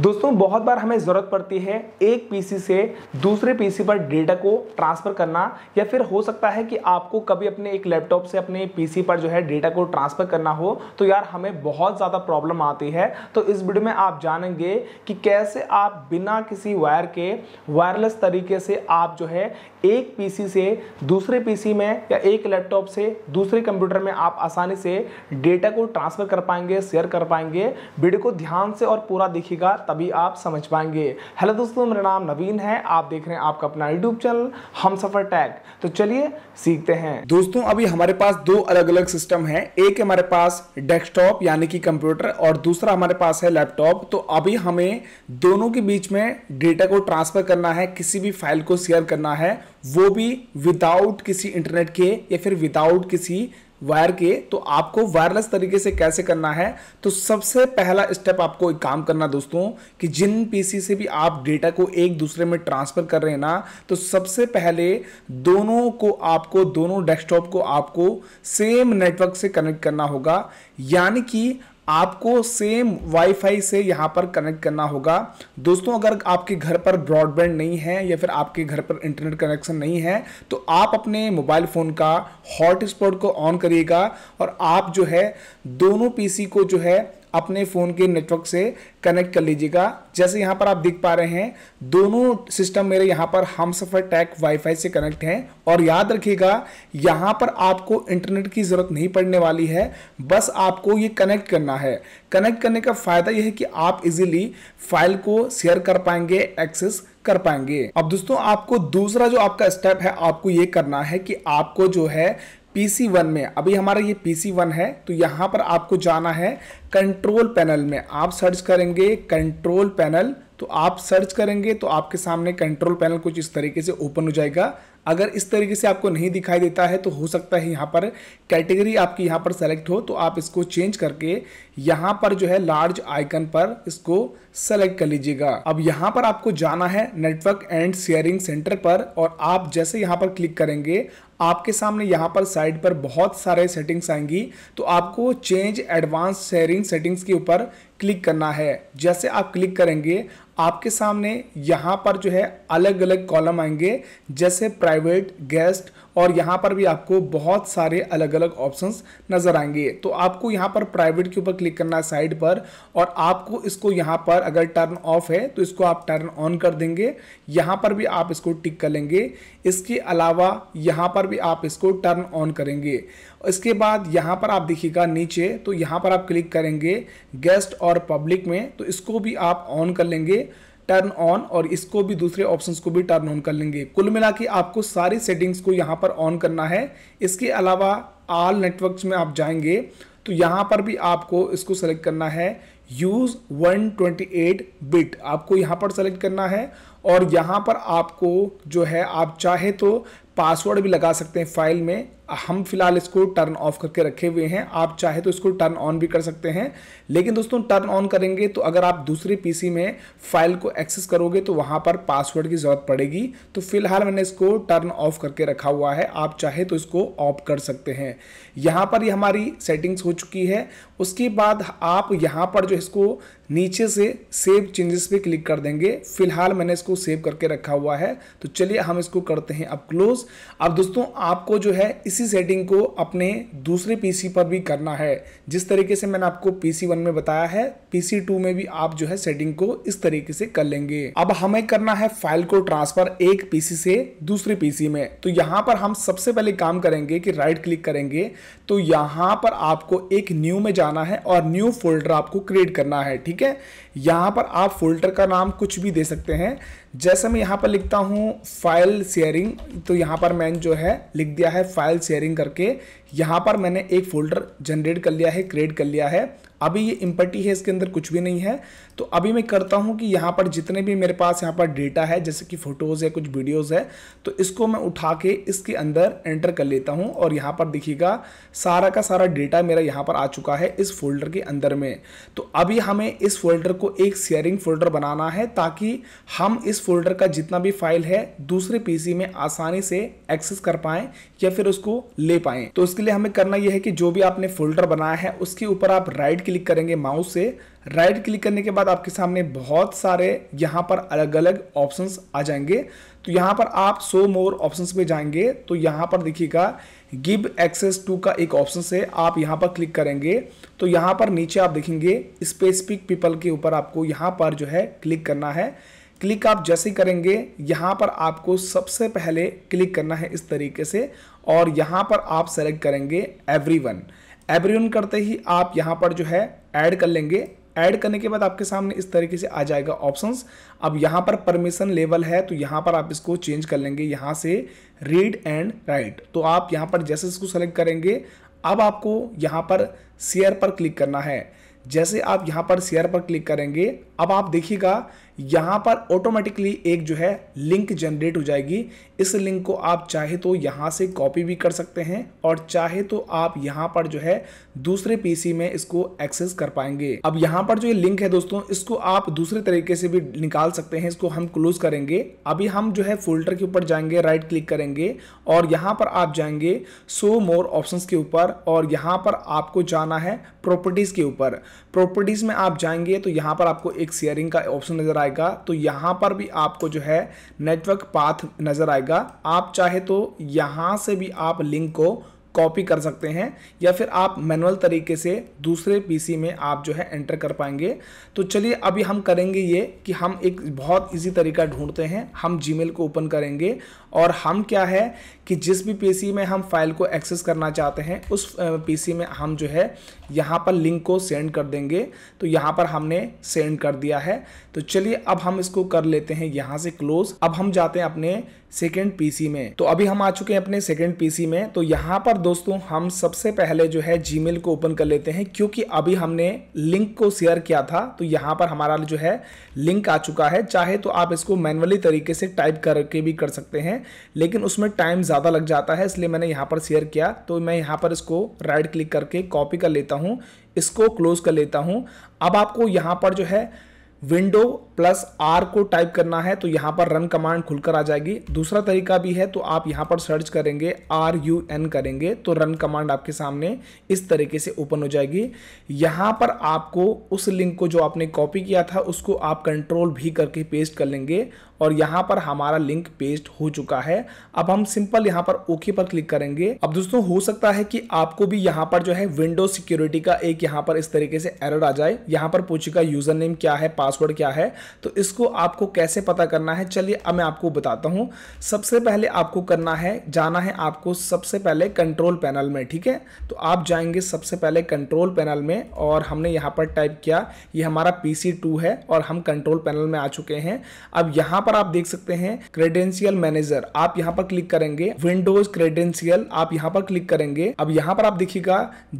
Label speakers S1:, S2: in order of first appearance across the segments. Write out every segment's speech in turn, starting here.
S1: दोस्तों बहुत बार हमें ज़रूरत पड़ती है एक पीसी से दूसरे पीसी पर डेटा को ट्रांसफ़र करना या फिर हो सकता है कि आपको कभी अपने एक लैपटॉप से अपने पीसी पर जो है डेटा को ट्रांसफ़र करना हो तो यार हमें बहुत ज़्यादा प्रॉब्लम आती है तो इस वीडियो में आप जानेंगे कि कैसे आप बिना किसी वायर के वायरलेस तरीके से आप जो है एक पी से दूसरे पी में या एक लैपटॉप से दूसरे कंप्यूटर में आप आसानी से डेटा को ट्रांसफ़र कर पाएंगे शेयर कर पाएंगे वीडियो को ध्यान से और पूरा देखिएगा तभी आप समझ पाएंगे हेलो दोस्तों मेरा नाम नवीन है आप देख रहे हैं आपका अपना यूट्यूब चैनल हम सफर टैग तो चलिए सीखते हैं दोस्तों अभी हमारे पास दो अलग अलग सिस्टम है एक हमारे पास डेस्कटॉप यानी कि कंप्यूटर और दूसरा हमारे पास है लैपटॉप तो अभी हमें दोनों के बीच में डेटा को ट्रांसफर करना है किसी भी फाइल को शेयर करना है वो भी विदाउट किसी इंटरनेट के या फिर विदाउट किसी वायर के तो आपको वायरलेस तरीके से कैसे करना है तो सबसे पहला स्टेप आपको एक काम करना दोस्तों कि जिन पीसी से भी आप डेटा को एक दूसरे में ट्रांसफर कर रहे हैं ना तो सबसे पहले दोनों को आपको दोनों डेस्कटॉप को आपको सेम नेटवर्क से कनेक्ट करना होगा यानी कि आपको सेम वाईफाई से यहाँ पर कनेक्ट करना होगा दोस्तों अगर आपके घर पर ब्रॉडबैंड नहीं है या फिर आपके घर पर इंटरनेट कनेक्शन नहीं है तो आप अपने मोबाइल फ़ोन का हॉटस्पॉट को ऑन करिएगा और आप जो है दोनों पीसी को जो है अपने फ़ोन के नेटवर्क से कनेक्ट कर लीजिएगा जैसे यहाँ पर आप देख पा रहे हैं दोनों सिस्टम मेरे यहाँ पर हम सफ़र टैक वाईफाई से कनेक्ट हैं और याद रखिएगा यहाँ पर आपको इंटरनेट की ज़रूरत नहीं पड़ने वाली है बस आपको ये कनेक्ट करना है कनेक्ट करने का फ़ायदा यह है कि आप इजीली फाइल को शेयर कर पाएंगे एक्सेस कर पाएंगे अब दोस्तों आपको दूसरा जो आपका स्टेप है आपको ये करना है कि आपको जो है पी वन में अभी हमारा ये पी सी वन है तो यहाँ पर आपको जाना है कंट्रोल पैनल में आप सर्च करेंगे कंट्रोल पैनल तो आप सर्च करेंगे तो आपके सामने कंट्रोल पैनल कुछ इस तरीके से ओपन हो जाएगा अगर इस तरीके से आपको नहीं दिखाई देता है तो हो सकता है यहाँ पर कैटेगरी आपकी यहाँ पर सेलेक्ट हो तो आप इसको चेंज करके यहाँ पर जो है लार्ज आइकन पर इसको सेलेक्ट कर लीजिएगा अब यहाँ पर आपको जाना है नेटवर्क एंड शेयरिंग सेंटर पर और आप जैसे यहाँ पर क्लिक करेंगे आपके सामने यहाँ पर साइड पर बहुत सारे सेटिंग्स आएंगी तो आपको चेंज एडवांस शेयरिंग सेटिंग्स के ऊपर क्लिक करना है जैसे आप क्लिक करेंगे आपके सामने यहाँ पर जो है अलग अलग कॉलम आएंगे जैसे प्राइवेट गेस्ट और यहाँ पर भी आपको बहुत सारे अलग अलग ऑप्शन नज़र आएंगे तो आपको यहाँ पर प्राइवेट के ऊपर क्लिक करना है साइड पर और आपको इसको यहाँ पर अगर टर्न ऑफ है तो इसको आप टर्न ऑन कर देंगे यहाँ पर भी आप इसको टिक कर लेंगे इसके अलावा यहाँ पर भी आप इसको टर्न ऑन करेंगे इसके बाद यहाँ पर आप देखिएगा नीचे तो यहाँ पर आप क्लिक करेंगे गेस्ट और पब्लिक में तो इसको भी आप ऑन कर लेंगे टर्न ऑन और इसको भी दूसरे ऑप्शंस को भी टर्न ऑन कर लेंगे कुल मिला के आपको सारी सेटिंग्स को यहाँ पर ऑन करना है इसके अलावा आल नेटवर्क्स में आप जाएंगे तो यहाँ पर भी आपको इसको सेलेक्ट करना है यूज़ 128 बिट आपको यहाँ पर सेलेक्ट करना है और यहाँ पर आपको जो है आप चाहे तो पासवर्ड भी लगा सकते हैं फाइल में हम फिलहाल इसको टर्न ऑफ करके रखे हुए हैं आप चाहे तो इसको टर्न ऑन भी कर सकते हैं लेकिन दोस्तों टर्न ऑन करेंगे तो अगर आप दूसरे पीसी में फाइल को एक्सेस करोगे तो वहाँ पर पासवर्ड की ज़रूरत पड़ेगी तो फिलहाल मैंने इसको टर्न ऑफ करके रखा हुआ है आप चाहे तो इसको ऑफ कर सकते हैं यहाँ पर ये हमारी सेटिंग्स हो चुकी है उसके बाद आप यहाँ पर जो इसको नीचे से सेव चेंजेस पे क्लिक कर देंगे फिलहाल मैंने इसको सेव करके रखा हुआ है तो चलिए हम इसको करते हैं अब क्लोज अब दोस्तों आपको जो है इसी सेटिंग को अपने दूसरे पीसी पर भी करना है जिस तरीके से मैंने आपको पीसी वन में बताया है पीसी टू में भी आप जो है सेटिंग को इस तरीके से कर लेंगे अब हमें करना है फाइल को ट्रांसफर एक पीसी से दूसरे पीसी में तो यहाँ पर हम सबसे पहले काम करेंगे कि राइट क्लिक करेंगे तो यहां पर आपको एक न्यू में जाना है और न्यू फोल्डर आपको क्रिएट करना है ठीक ठीक है यहाँ पर आप फोल्डर का नाम कुछ भी दे सकते हैं जैसे मैं यहाँ पर लिखता हूँ फाइल शेयरिंग तो यहाँ पर मैंने जो है लिख दिया है फाइल शेयरिंग करके यहाँ पर मैंने एक फोल्डर जनरेट कर लिया है क्रिएट कर लिया है अभी ये इम्पर्टी है इसके अंदर कुछ भी नहीं है तो अभी मैं करता हूँ कि यहाँ पर जितने भी मेरे पास यहाँ पर डेटा है जैसे कि फ़ोटोज़ है कुछ वीडियोज़ है तो इसको मैं उठा के इसके अंदर एंटर कर लेता हूँ और यहाँ पर देखिएगा सारा का सारा डेटा मेरा यहाँ पर आ चुका है इस फोल्डर के अंदर में तो अभी हमें इस फोल्डर को आपको एक शेयरिंग फोल्डर बनाना है ताकि हम इस फोल्डर का जितना भी फाइल है दूसरे पीसी में आसानी से एक्सेस कर पाए या फिर उसको ले पाए तो उसके लिए हमें करना यह है कि जो भी आपने फोल्डर बनाया है उसके ऊपर आप राइट क्लिक करेंगे माउस से राइट क्लिक करने के बाद आपके सामने बहुत सारे यहाँ पर अलग अलग ऑप्शंस आ जाएंगे तो यहाँ पर आप सो मोर ऑप्शंस पे जाएंगे तो यहाँ पर देखिएगा गिव एक्सेस टू का एक ऑप्शन है आप यहाँ पर क्लिक करेंगे तो यहाँ पर नीचे आप देखेंगे स्पेसिफिक पीपल के ऊपर आपको यहाँ पर जो है क्लिक करना है क्लिक आप जैसे करेंगे यहाँ पर आपको सबसे पहले क्लिक करना है इस तरीके से और यहाँ पर आप सेलेक्ट करेंगे एवरी एवरीवन करते ही आप यहाँ पर जो है ऐड कर लेंगे ऐड करने के बाद आपके सामने इस तरीके से आ जाएगा ऑप्शंस अब यहाँ पर परमिशन लेवल है तो यहाँ पर आप इसको चेंज कर लेंगे यहाँ से रीड एंड राइट तो आप यहाँ पर जैसे इसको सेलेक्ट करेंगे अब आपको यहाँ पर शेयर पर क्लिक करना है जैसे आप यहाँ पर शेयर पर क्लिक करेंगे अब आप देखिएगा यहां पर ऑटोमेटिकली एक जो है लिंक जनरेट हो जाएगी इस लिंक को आप चाहे तो यहां से कॉपी भी कर सकते हैं और चाहे तो आप यहां पर जो है दूसरे पीसी में इसको एक्सेस कर पाएंगे अब यहां पर जो ये लिंक है दोस्तों इसको आप दूसरे तरीके से भी निकाल सकते हैं इसको हम क्लोज करेंगे अभी हम जो है फोल्डर के ऊपर जाएंगे राइट क्लिक करेंगे और यहां पर आप जाएंगे सो मोर ऑप्शन के ऊपर और यहां पर आपको जाना है प्रॉपर्टीज़ के ऊपर प्रॉपर्टीज़ में आप जाएंगे तो यहां पर आपको एक शेयरिंग का ऑप्शन नजर आएगा आएगा तो यहाँ पर भी आपको जो है नेटवर्क पाथ नज़र आएगा आप चाहे तो यहाँ से भी आप लिंक को कॉपी कर सकते हैं या फिर आप मैनुअल तरीके से दूसरे पीसी में आप जो है एंटर कर पाएंगे तो चलिए अभी हम करेंगे ये कि हम एक बहुत ईजी तरीका ढूंढते हैं हम जीमेल को ओपन करेंगे और हम क्या है कि जिस भी पीसी में हम फाइल को एक्सेस करना चाहते हैं उस पीसी में हम जो है यहाँ पर लिंक को सेंड कर देंगे तो यहाँ पर हमने सेंड कर दिया है तो चलिए अब हम इसको कर लेते हैं यहाँ से क्लोज अब हम जाते हैं अपने सेकेंड पीसी में तो अभी हम आ चुके हैं अपने सेकेंड पीसी में तो यहाँ पर दोस्तों हम सबसे पहले जो है जी को ओपन कर लेते हैं क्योंकि अभी हमने लिंक को शेयर किया था तो यहाँ पर हमारा जो है लिंक आ चुका है चाहे तो आप इसको मैनुअली तरीके से टाइप करके भी कर सकते हैं लेकिन उसमें टाइम ज़्यादा लग जाता है इसलिए मैंने यहाँ पर शेयर किया तो मैं यहाँ पर इसको राइट क्लिक करके कॉपी कर लेता हूँ इसको क्लोज कर लेता हूँ अब आपको यहाँ पर जो है विंडो प्लस आर को टाइप करना है तो यहाँ पर रन कमांड खुलकर आ जाएगी दूसरा तरीका भी है तो आप यहाँ पर सर्च करेंगे आर यू एन करेंगे तो रन कमांड आपके सामने इस तरीके से ओपन हो जाएगी यहाँ पर आपको उस लिंक को जो आपने कॉपी किया था उसको आप कंट्रोल भी करके पेस्ट कर लेंगे और यहाँ पर हमारा लिंक पेस्ट हो चुका है अब हम सिंपल यहाँ पर ओके पर क्लिक करेंगे अब दोस्तों हो सकता है कि आपको भी यहाँ पर जो है विंडो सिक्योरिटी का एक यहाँ पर इस तरीके से एरर आ जाए यहाँ पर पूछेगा यूजर नेम क्या है पासवर्ड क्या है तो इसको आपको कैसे पता करना है चलिए अब मैं आपको बताता हूँ सबसे पहले आपको करना है जाना है आपको सबसे पहले कंट्रोल पैनल में ठीक है तो आप जाएंगे सबसे पहले कंट्रोल पैनल में और हमने यहाँ पर टाइप किया ये हमारा पी है और हम कंट्रोल पैनल में आ चुके हैं अब यहाँ पर आप देख सकते हैं क्रेडेंशियल मैनेजर आप यहाँ पर क्लिक करेंगे विंडोज क्रेडेंशियल आप यहाँ पर क्लिक करेंगे अब यहाँ पर आप देखिएगा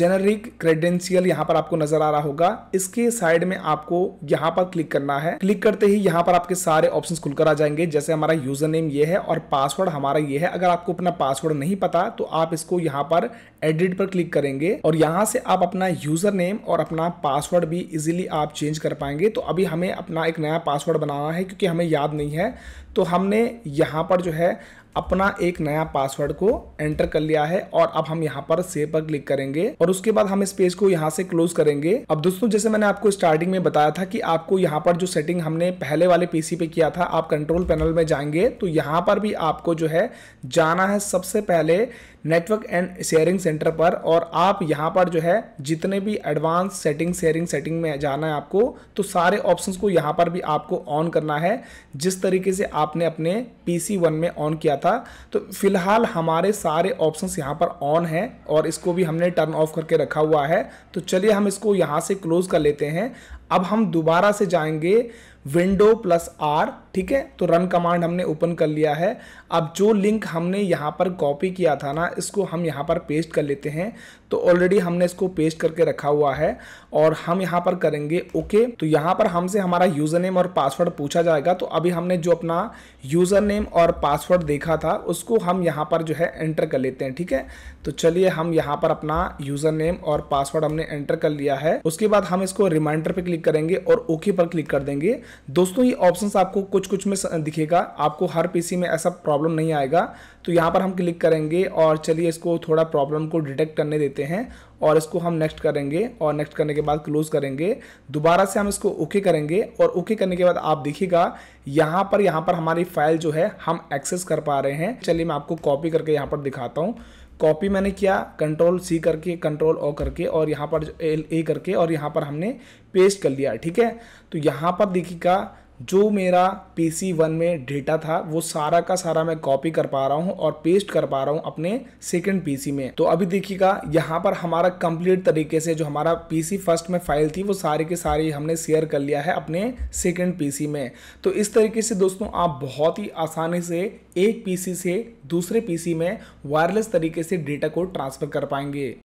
S1: जेनरिक क्रेडेंशियल यहाँ पर आपको नजर आ रहा होगा इसके साइड में आपको यहाँ पर क्लिक करना है क्लिक करते ही यहाँ पर आपके सारे ऑप्शन खुलकर आ जाएंगे जैसे हमारा यूजर नेम ये है और पासवर्ड हमारा ये है अगर आपको अपना पासवर्ड नहीं पता तो आप इसको यहाँ पर एडिट पर क्लिक करेंगे और यहाँ से आप अपना यूजर नेम और अपना पासवर्ड भी इजिली आप चेंज कर पाएंगे तो अभी हमें अपना एक नया पासवर्ड बनाना है क्योंकि हमें याद नहीं है तो हमने यहाँ पर जो है अपना एक नया पासवर्ड को एंटर कर लिया है और अब हम यहाँ पर सेव पर क्लिक करेंगे और उसके बाद हम इस पेज को यहाँ से क्लोज करेंगे अब दोस्तों जैसे मैंने आपको स्टार्टिंग में बताया था कि आपको यहाँ पर जो सेटिंग हमने पहले वाले पीसी पे किया था आप कंट्रोल पैनल में जाएंगे तो यहाँ पर भी आपको जो है जाना है सबसे पहले नेटवर्क एंड शेयरिंग सेंटर पर और आप यहाँ पर जो है जितने भी एडवांस सेटिंग शेयरिंग सेटिंग में जाना है आपको तो सारे ऑप्शन को यहाँ पर भी आपको ऑन करना है जिस तरीके से आपने अपने पी वन में ऑन किया था तो फिलहाल हमारे सारे ऑप्शंस यहाँ पर ऑन हैं और इसको भी हमने टर्न ऑफ करके रखा हुआ है तो चलिए हम इसको यहाँ से क्लोज़ कर लेते हैं अब हम दोबारा से जाएंगे विंडो प्लस आर ठीक है तो रन कमांड हमने ओपन कर लिया है अब जो लिंक हमने यहाँ पर कॉपी किया था ना इसको हम यहाँ पर पेस्ट कर लेते हैं तो ऑलरेडी हमने इसको पेस्ट करके रखा हुआ है और हम यहाँ पर करेंगे ओके तो यहाँ पर हमसे हमारा यूज़र नेम और पासवर्ड पूछा जाएगा तो अभी हमने जो अपना यूज़र नेम और पासवर्ड देखा था उसको हम यहाँ पर जो है एंटर कर लेते हैं ठीक है तो चलिए हम यहाँ पर अपना यूज़र नेम और पासवर्ड हमने एंटर कर लिया है उसके बाद हम इसको रिमाइंडर पर क्लिक करेंगे और ओके पर क्लिक कर देंगे दोस्तों ये ऑप्शंस आपको कुछ कुछ में दिखेगा आपको हर पीसी में ऐसा प्रॉब्लम नहीं आएगा तो यहाँ पर हम क्लिक करेंगे और चलिए इसको थोड़ा प्रॉब्लम को डिटेक्ट करने देते हैं और इसको हम नेक्स्ट करेंगे और नेक्स्ट करने के बाद क्लोज करेंगे दोबारा से हम इसको ओके करेंगे और ओके करने के बाद आप देखिएगा यहाँ पर यहाँ पर हमारी फाइल जो है हम एक्सेस कर पा रहे हैं चलिए मैं आपको कॉपी करके यहाँ पर दिखाता हूँ कॉपी मैंने किया कंट्रोल सी करके कंट्रोल ओ करके और यहाँ पर ए करके और यहाँ पर हमने पेस्ट कर लिया ठीक है तो यहाँ पर देखिएगा जो मेरा पी सी वन में डेटा था वो सारा का सारा मैं कॉपी कर पा रहा हूँ और पेस्ट कर पा रहा हूँ अपने सेकेंड पी सी में तो अभी देखिएगा यहाँ पर हमारा कंप्लीट तरीके से जो हमारा पी सी फर्स्ट में फाइल थी वो सारी के सारी हमने शेयर कर लिया है अपने सेकेंड पी सी में तो इस तरीके से दोस्तों आप बहुत ही आसानी से एक पी सी से दूसरे पी सी में वायरलेस तरीके से डेटा को ट्रांसफ़र कर पाएंगे